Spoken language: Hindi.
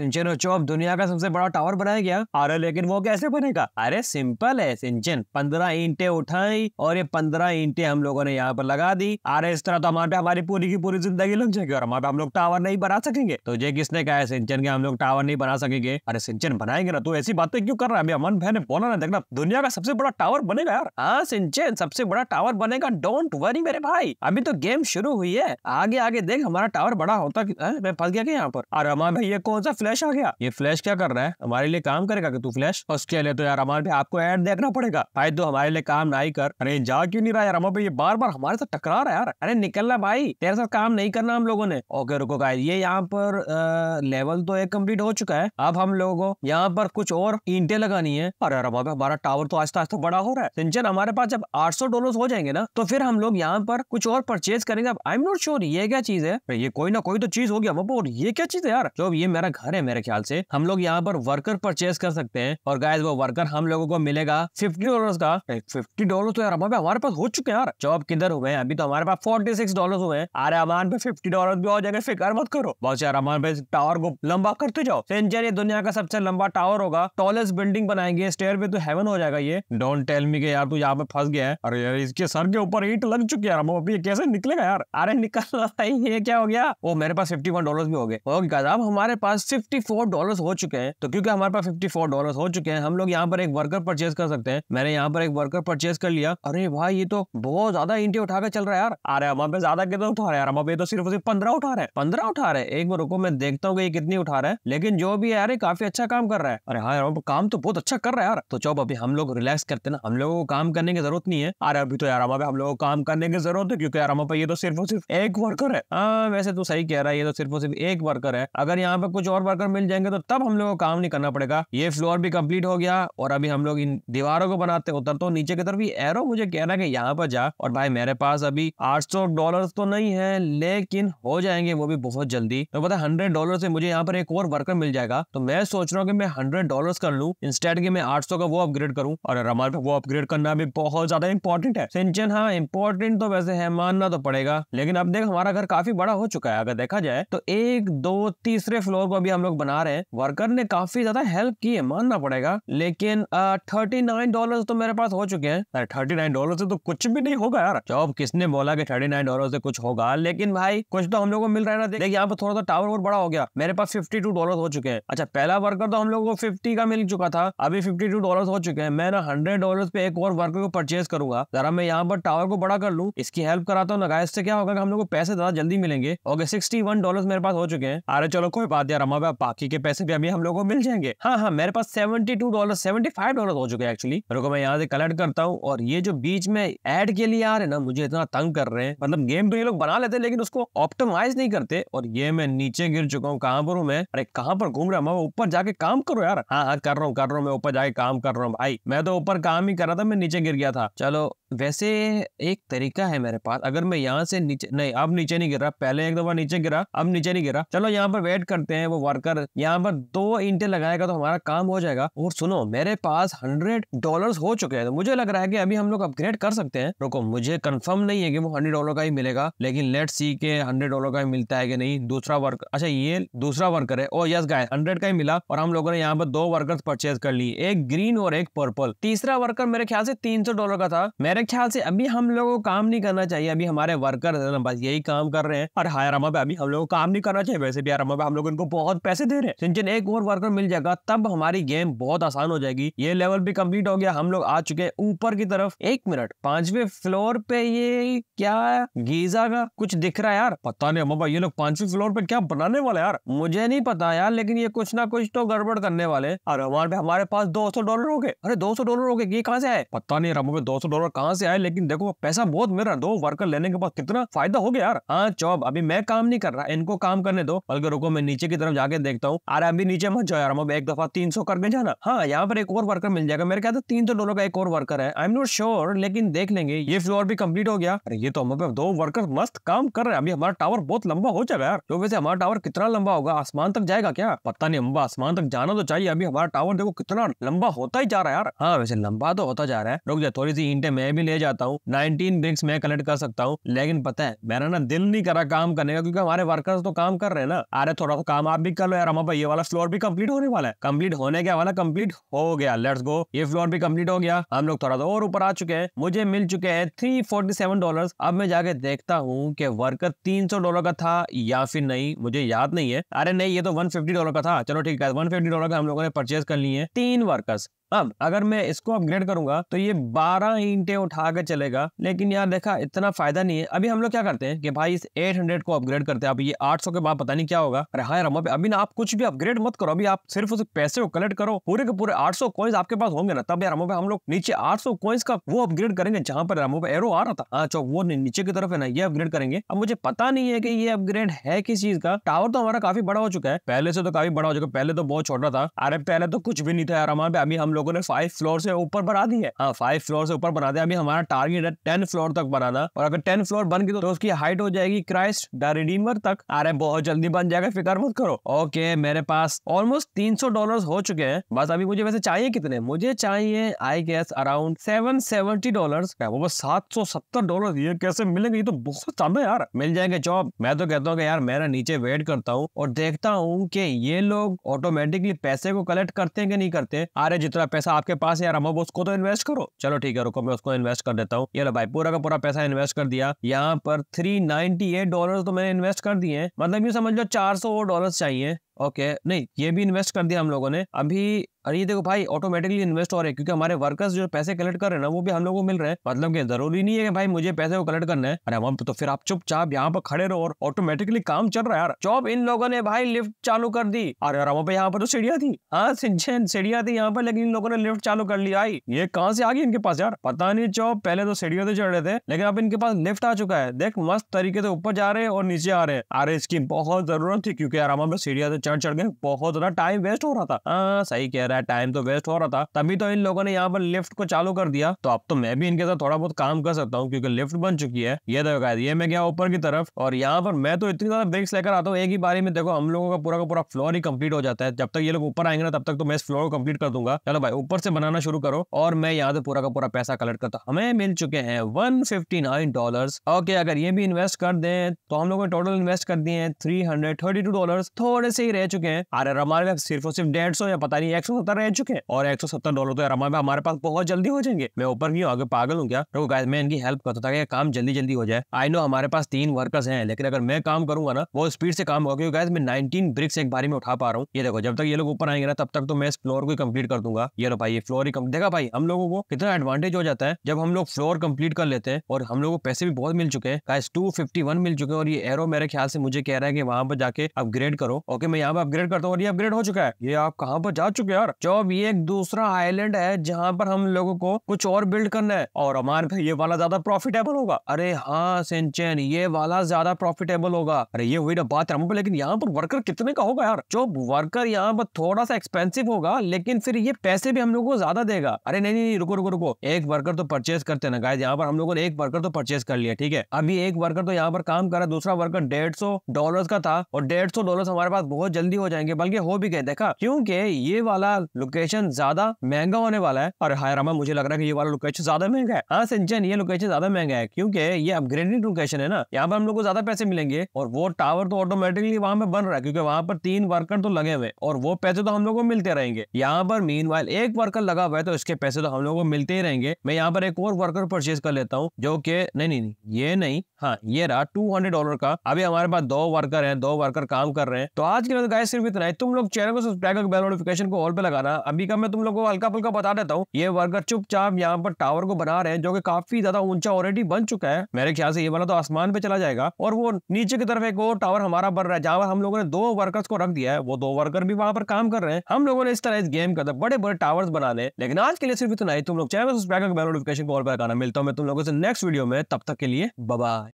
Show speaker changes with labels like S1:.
S1: सिंचन चौप दुनिया का सबसे बड़ा टावर बनाया गया अरे लेकिन वो कैसे बनेगा अरे सिंपल है सिंचन पंद्रह ईंटे उठाई और ये पंद्रह ईंटे हम लोगों ने यहाँ पर लगा दी अरे इस तरह तो हमारे हमारी पूरी की पूरी जिंदगी लग जाएगी और हमारे हम लोग टावर नहीं बना सकेंगे तो ये किसने कहा है सिंचन के हम लोग टावर नहीं बना सकेंगे अरे सिंचन बनाएंगे ना तो ऐसी बातें क्यों कर रहा है अमन भाई ने बोला ना देखना दुनिया का सबसे बड़ा टावर बनेगा यार हाँ सिंचन सबसे बड़ा टावर बनेगा डोंट वरी मेरे भाई अभी तो गेम शुरू हुई है आगे आगे देख हमारा टावर बड़ा होता मैं फंस गया यहाँ पर अरे अमन भाई ये कौन सा फ्लैश आ गया ये फ्लैश क्या कर रहा है हमारे लिए काम करेगा कि तू फ्लैश उसके लिए तो यार हमारे आपको ऐड देखना पड़ेगा भाई तो हमारे लिए काम नहीं कर अरे जा क्यों नहीं रहा यार हमारे ये बार बार हमारे साथ टकरा रहा है यार अरे निकलना भाई तेरे साथ काम नहीं करना हम लोगों ने ओके रुको का ये यहाँ पर लेवल तो एक कम्प्लीट हो चुका है अब हम लोगो यहाँ पर कुछ और ईंटे लगानी है और यार हमारे हमारा टावर तो आस्ता आस्ता बड़ा हो रहा है सिंचन हमारे पास जब आठ सौ हो जाएंगे ना तो फिर हम लोग यहाँ पर कुछ और परचेज करेंगे आई एम नॉट श्योर ये क्या चीज है ये कोई ना कोई तो चीज होगी हम और ये क्या चीज है यार जो ये मेरा घर है मेरे ख्याल से हम लोग यहाँ पर वर्कर परचेज कर सकते हैं और गाय वो वर्कर हम लोगों को मिलेगा फिफ्टी डॉलर का फिफ्टी डॉलर तो यार हमारे पास हो चुके यार जॉब किधर हुए अभी तो हमारे पास फोर्टी सिक्स डॉलर हुए अरे अमान पे फिफ्टी डॉलर भी हो जाएगा फिकर मत करो बहुत यार अमान पे टावर को लंबा करते जाओ सेंचर ये दुनिया का सबसे लंबा टावर होगा टॉलेस्ट बिल्डिंग बनाएंगे स्टेयर पे तो हेवन हो जाएगा ये डोंट टेल मी के यार तू यहाँ पे फंस गया है अरे यार इसके सर के ऊपर ईट लग चुकी है यार अभी कैसे निकलेगा यार अरे निकल रहा है ये क्या हो गया वो मेरे पास फिफ्टी वन डॉलर भी हो गए साहब हमारे पास 54 डॉलर्स हो चुके हैं तो क्योंकि हमारे पास 54 डॉलर्स हो चुके हैं हम लोग यहाँ पर एक वर्कर परचेज कर सकते हैं मैंने यहाँ पर एक वर्कर परचेज कर लिया अरे भाई ये तो बहुत ज्यादा इंटे उठा चल रहा है यार अरे हमारे पे ज्यादा कितना उठा रहा है यार तो सिर्फ सिर्फ पंद्रह उठा रहे हैं पंद्रह उठा रहे हैं एक बार रुको मैं देखता हूँ ये कितनी उठा रहे हैं लेकिन जो भी है यार काफी अच्छा काम कर रहा है अरे हाँ यार काम तो बहुत अच्छा कर रहा है यार तो चौब अभी हम लोग रिलैक्स करते ना हम लोगों को काम करने की जरूरत नहीं है अरे अभी तो यार हमारे हम लोग को काम करने की जरूरत है क्योंकि यार हमारे ये तो सिर्फ और सिर्फ एक वर्कर है आ, हाँ, वैसे तो सही कह रहा है ये तो सिर्फ और सिर्फ एक वर्कर है अगर यहाँ पे कुछ और वर्कर मिल जाएंगे तो तब हम लोग को काम नहीं करना पड़ेगा ये फ्लोर भी कम्प्लीट हो गया और अभी हम लोग इन दीवारों को बनाते उतर तो नीचे की तरफ एरो मुझे कह रहा है कि यहाँ पर जा और भाई मेरे पास अभी आठ डॉलर तो नहीं है लेकिन हो जाएंगे वो भी बहुत जल्दी तो पता हंड्रेड डॉलर से मुझे यहाँ पर एक और वर्कर मिल जाएगा तो मैं सोच रहा हूँ की मैं हंड्रेड डॉलर कर लू इंस्टेट की मैं आठ का वो अपग्रेड करूँ और हमारे वो अपग्रेड करना भी बहुत ज्यादा इंपॉर्टेंट है सिंचन हाँ इंपॉर्टेंट तो वैसे है मानना तो पड़ेगा लेकिन अब देख हमारा घर काफी बड़ा हो चुका है अगर देखा जाए तो एक दो तीसरे फ्लोर को अभी हम लोग बना रहे हैं वर्कर ने काफी ज्यादा हेल्प की है मानना पड़ेगा लेकिन थर्टी नाइन डॉलर तो मेरे पास हो चुके हैं अरे थर्टी नाइन डॉलर से तो कुछ भी नहीं होगा यार जॉब किसने बोला कि थर्टी नाइन डॉलर से कुछ होगा लेकिन भाई कुछ तो हम लोग को मिल रहा है ना देखिए यहाँ पर थोड़ा सा टावर और बड़ा हो गया मेरे पास फिफ्टी टू डॉलर हो चुके हैं अच्छा पहला वर्कर तो हम लोग को फिफ्टी का मिल चुका था अभी फिफ्टी टू डॉलर हो चुके हैं मैं ना हंड्रेड डॉलर पे एक और वर्कर को परचेज करूंगा जरा मैं यहाँ पर टावर को बड़ा कर लू इसकी हेल्प कराता हूँ ना इससे क्या होगा हम लोग को पैसे ज्यादा जल्दी मिलेंगे ओके सिक्सटी वन डॉलर मेरे पास हो चुके हैं अरे चलो कोई बात यार हमारे होगा बाकी के पैसे भी अभी हम लोगों को मिल जाएंगे हाँ हाँ मेरे पास seventy two dollar seventy five dollar हो चुके हैं एक्चुअली रुको मैं यहाँ से कलेक्ट करता हूँ और ये जो बीच में एड के लिए आ रहे ना मुझे इतना तंग कर रहे हैं मतलब गेम तो ये लोग बना लेते हैं लेकिन उसको ऑप्टोमाइज नहीं करते और ये मैं नीचे गिर चुका हूँ कहाँ पर हूँ मैं अरे कहाँ पर घूम रहा हूँ ऊपर जाके काम करो यार हाँ हाँ कर रहा हूँ कर रहा हूँ मैं ऊपर जाके काम कर रहा हूँ भाई मैं तो ऊपर काम ही कर रहा था मैं नीचे गिर गया था चलो वैसे एक तरीका है मेरे पास अगर मैं यहाँ से नीचे नहीं अब नीचे नहीं गिर रहा पहले एक दफा नीचे गिरा अब नीचे नहीं गिरा चलो यहाँ पर वेट करते हैं वो वर्क वर्कर यहाँ पर दो इंटे लगाएगा तो हमारा काम हो जाएगा और सुनो मेरे पास हंड्रेड डॉलर हो चुके हैं तो मुझे लग रहा है की अभी हम लोग अपग्रेड कर सकते हैं रुको मुझे कन्फर्म नहीं है की वो हंड्रेड डॉलर का ही मिलेगा लेकिन लेट सी के हंड्रेड डॉलर का ही मिलता है कि नहीं दूसरा वर्क अच्छा ये दूसरा वर्कर है ओ यस गाय हंड्रेड का ही मिला और हम लोगों ने यहाँ पर दो वर्कर परचेज कर ली एक ग्रीन और एक पर्पल तीसरा वर्कर मेरे ख्याल से तीन सौ डॉलर का था मेरे ख्याल से अभी हम लोगों को काम नहीं करना चाहिए अभी हमारे वर्कर बस यही काम कर रहे हैं और हायर पे अभी हम लोग को काम नहीं करना चाहिए वैसे भी यार पे हम लोग इनको बहुत पैसे दे रहे हैं एक और वर्कर मिल जाएगा तब हमारी गेम बहुत आसान हो जाएगी ये लेवल भी कम्प्लीट हो गया हम लोग आ चुके हैं ऊपर की तरफ एक मिनट पांचवे फ्लोर पे ये क्या गीजा का कुछ दिख रहा है यार पता नहीं मोबाइल ये लोग पांचवे फ्लोर पे क्या बनाने वाले यार मुझे नहीं पता यार लेकिन ये कुछ ना कुछ तो गड़बड़ करने वाले और हमारे हमारे पास दो सौ डॉलर हो गए अरे दो सौ डॉलर हो गए ये कहाँ से आए पता नहीं रमो दो सौ डॉलर कहाँ से आए लेकिन देखो पैसा बहुत मिल है दो वर्कर लेने के बाद कितना फायदा हो गया यार हाँ चौब अभी मैं काम नहीं कर रहा इनको काम करने दो बल्कि रुको मैं नीचे की तरफ जाके करके देखता हूँ अरे अभी नीचे मत जाओ यार मैं एक दफा तीन सौ करके जाना हाँ यहाँ पर एक और वर्कर मिल जाएगा मेरे कहते तीन सौ तो डॉलर का एक और वर्कर है आई एम नॉट श्योर लेकिन देख लेंगे ये फ्लोर भी कम्प्लीट हो गया अरे ये तो हमारे दो वर्कर मस्त काम कर रहे हैं अभी हमारा टावर बहुत लंबा हो जाएगा यार तो वैसे हमारा टावर कितना लंबा होगा आसमान तक जाएगा क्या पता नहीं अम्बा आसमान तक जाना तो चाहिए अभी हमारा टावर देखो कितना लंबा होता ही जा रहा है यार हाँ वैसे लंबा तो होता जा रहा है रुक जाए थोड़ी सी ईंटे मैं भी ले जाता हूँ नाइनटीन ब्रिक्स मैं कलेक्ट कर सकता हूँ लेकिन पता है मेरा ना दिल नहीं करा काम करने का क्योंकि हमारे वर्कर्स तो काम कर रहे हैं ना अरे थोड़ा सा काम आप भी कर चलो यार अमा भाई ये वाला फ्लोर भी कंप्लीट होने वाला है कंप्लीट होने के वाला कंप्लीट हो गया लेट्स गो ये फ्लोर भी कंप्लीट हो गया हम लोग थोड़ा सा और ऊपर आ चुके हैं मुझे मिल चुके हैं थ्री फोर्टी अब मैं जाके देखता हूँ कि वर्कर तीन डॉलर का था या फिर नहीं मुझे याद नहीं है अरे नहीं ये तो वन डॉलर का था चलो ठीक है वन डॉलर का हम लोगों ने परचेज कर लिए तीन वर्कर्स अब अगर मैं इसको अपग्रेड करूंगा तो ये बारह ईंटे उठा कर चलेगा लेकिन यार देखा इतना फायदा नहीं है अभी हम लोग क्या करते हैं कि भाई इस 800 को अपग्रेड करते हैं अब ये 800 के बाद पता नहीं क्या होगा अरे हाँ रमा अभी ना आप कुछ भी अपग्रेड मत करो अभी आप सिर्फ उस पैसे को कलेक्ट करो पूरे के पूरे आठ सौ कॉइन्स आपके पास होंगे ना तब यार हम लोग नीचे आठ सौ का वो अपग्रेड करेंगे जहाँ पर रमा एरो आ रहा था अच्छा वो नीचे की तरफ है ना ये अपग्रेड करेंगे अब मुझे पता नहीं है की ये अपग्रेड है किस चीज का टावर तो हमारा काफी बड़ा हो चुका है पहले से तो काफी बड़ा हो चुका है पहले तो बहुत छोटा था अरे पहले तो कुछ भी नहीं था यार हमारे अभी हम लोगों ने फाइव फ्लोर से ऊपर बना दी है हाँ फाइव फ्लोर से ऊपर बना दिया अभी हमारा टारगेट है टेन फ्लोर तक बनाना और अगर टेन फ्लोर बन गई तो तो उसकी हाइट हो जाएगी क्राइस्ट द रिडीमर तक अरे बहुत जल्दी बन जाएगा फिकर मत करो ओके मेरे पास ऑलमोस्ट तीन सौ डॉलर हो चुके हैं बस अभी मुझे वैसे चाहिए कितने मुझे चाहिए I guess around seven seventy dollar वो सात सौ सत्तर डॉलर ये कैसे मिलेंगे ये तो बहुत कम है यार मिल जाएंगे जॉब मैं तो कहता हूँ कि यार मेरा नीचे वेट करता हूँ और देखता हूँ कि ये लोग ऑटोमेटिकली पैसे को कलेक्ट करते हैं कि नहीं करते अरे जितना पैसा आपके पास यार अमो उसको तो इन्वेस्ट करो चलो ठीक है रुको मैं उसको इन्वेस्ट कर देता हूँ ये लो भाई पूरा का पूरा पैसा इन्वेस्ट कर दिया यहाँ पर थ्री डॉलर तो मैंने इन्वेस्ट कर दिए मतलब ये समझ लो चार सौ डॉलर चाहिए ओके नहीं ये भी इन्वेस्ट कर दिया हम लोगों ने अभी अरे देखो भाई ऑटोमेटिकली इन्वेस्ट हो रहे हैं क्योंकि हमारे वर्कर्स जो पैसे कलेक्ट कर रहे हैं ना वो भी हम लोग को मिल रहे हैं मतलब कि जरूरी नहीं है कि भाई मुझे पैसे को कलेक्ट करने है अरे हम तो फिर आप चुपचाप यहाँ पर खड़े रहो और ऑटोमेटिकली काम चल रहा है यार जॉब इन लोगों ने भाई लिफ्ट चालू कर दी अरे यार पे यहाँ पर तो सीढ़िया थी हाँ सीढ़िया थी यहाँ पर लेकिन इन लोगों ने लिफ्ट चालू कर लिया आई ये कहाँ से आ गई इनके पास यार पता नहीं चौब पहले तो सीढ़ियों से चढ़ रहे थे लेकिन अब इनके पास लिफ्ट आ चुका है देख मस्त तरीके से ऊपर जा रहे हैं और नीचे आ रहे हैं अरे इसकी बहुत जरूरत थी क्योंकि यार हम सीढ़िया से चढ़ चढ़ के बहुत ज्यादा टाइम वेस्ट हो रहा था आ, हाँ, सही कह रहा है टाइम तो वेस्ट हो रहा था तभी तो इन लोगों ने यहाँ पर लिफ्ट को चालू कर दिया तो अब तो मैं भी इनके साथ थोड़ा बहुत काम कर सकता हूँ क्योंकि लिफ्ट बन चुकी है ये देखो ये मैं गया ऊपर की तरफ और यहाँ पर मैं तो इतनी ज्यादा ब्रेक्स लेकर आता हूँ एक ही बारी में देखो हम लोगों का पूरा का पूरा फ्लोर ही कम्प्लीट हो जाता है जब तक ये लोग ऊपर आएंगे ना तब तक तो मैं इस फ्लोर को कम्प्लीट कर दूंगा चलो भाई ऊपर से बनाना शुरू करो और मैं यहाँ से पूरा का पूरा पैसा कलेक्ट करता हमें मिल चुके हैं one fifty nine dollar okay अगर ये भी इन्वेस्ट कर दें तो हम लोगों ने टोटल इन्वेस्ट कर दिए हैं three hundred thirty two dollar थोड़े से ही रह चुके हैं और हमारे पास सिर्फ और सिर्फ डेढ़ या पता नहीं एक सौ सत्तर रह चुके हैं और एक सौ सत्तर डॉलर तो हमारे हमारे पास बहुत जल्दी हो जाएंगे मैं ऊपर क्यों आगे पागल हूँ क्या तो गाइस मैं इनकी हेल्प करता था कि काम जल्दी जल्दी हो जाए आई नो हमारे पास तीन वर्कर्स हैं लेकिन अगर मैं काम करूंगा ना वो स्पीड से काम होगा क्योंकि मैं नाइनटीन ब्रिक्स एक बारी में उठा पा रहा हूँ ये देखो जब तक ये लोग ऊपर आएंगे ना तब तक तो मैं इस फ्लोर को कंप्लीट कर दूंगा ये लो भाई ये फ्लोर ही कम... देखा भाई हम लोगों को कितना एडवांटेज हो जाता है जब हम लोग फ्लोर कम्प्लीट कर लेते हैं और हम लोग को पैसे भी बहुत मिल चुके हैं गाइस 251 मिल चुके हैं और ये एरो मेरे ख्याल से मुझे कह रहा है कि वहां पर जाके अपग्रेड करो ओके मैं यहाँ पे अपग्रेड करता हूँ और ये अपग्रेड हो चुका है ये आप कहाँ पर जा चुके यार जॉब ये एक दूसरा आइलैंड है जहाँ पर हम लोगों को कुछ और बिल्ड करना है और हमारे ये वाला ज्यादा प्रॉफिटेबल होगा अरे हाँ सिंचन ये वाला ज्यादा प्रॉफिटेबल होगा अरे ये हुई ना बात है लेकिन यहाँ पर वर्कर कितने का होगा यार जो वर्कर यहाँ पर थोड़ा सा एक्सपेंसिव होगा लेकिन फिर ये पैसे भी हम लोग को ज्यादा देगा अरे नहीं नहीं रुको रुको रुको एक वर्कर तो परचेज करते ना गाय यहाँ पर हम लोगों ने एक वर्कर तो परचेज कर लिया ठीक है अभी एक वर्कर तो यहाँ पर काम कर रहा है दूसरा वर्कर डेढ़ सौ डॉलर का था और डेढ़ सौ डॉलर हमारे पास बहुत जल्दी हो जाएंगे बल्कि हो भी गए देखा क्योंकि ये वाला लोकेशन ज्यादा महंगा होने वाला है और हाय रामा मुझे लग रहा है कि ये वाला लोकेशन ज्यादा महंगा है हाँ सिंचन ये लोकेशन ज्यादा महंगा है क्योंकि ये अपग्रेडेड लोकेशन है ना यहाँ पर हम लोग को ज्यादा पैसे मिलेंगे और वो टावर तो ऑटोमेटिकली वहाँ पे बन रहा है क्योंकि वहाँ पर तीन वर्कर तो लगे हुए और वो पैसे तो हम लोग को मिलते रहेंगे यहाँ पर मीन एक वर्कर लगा हुआ है तो इसके पैसे तो हम लोग को मिलते ही रहेंगे मैं यहाँ पर एक और वर्कर परचेज कर लेता हूँ जो कि नहीं नहीं ये नहीं हाँ ये रहा टू डॉलर का अभी हमारे पास दो वर्कर है दो वर्कर काम कर रहे हैं तो आज के गाय सिर्फ इतना है तुम लोग चैनल को सब्सक्राइब करके बेल नोटिफिकेशन को ऑल पे लगाना अभी का मैं तुम लोग को हल्का फुल्का बता देता हूँ ये वर्कर चुपचाप यहाँ पर टावर को बना रहे हैं जो की काफी ज्यादा ऊंचा ऑलरेडी बन चुका है मेरे ख्याल से ये वाला तो आसमान पे चला जाएगा और वो नीचे की तरफ एक और टावर हमारा बन रहा है जहाँ पर हम लोगों ने दो वर्कर्स को रख दिया है वो दो वर्कर भी वहाँ पर काम कर रहे हैं हम लोगों ने इस तरह इस गेम का बड़े बड़े टावर बना ले लेकिन आज के लिए सिर्फ इतना ही तुम लोग चैनल सब्सक्राइब करके बेल नोटिफिकेशन को ऑल पे लगाना मिलता हूँ मैं तुम लोगों से नेक्स्ट वीडियो में तब तक के लिए बाय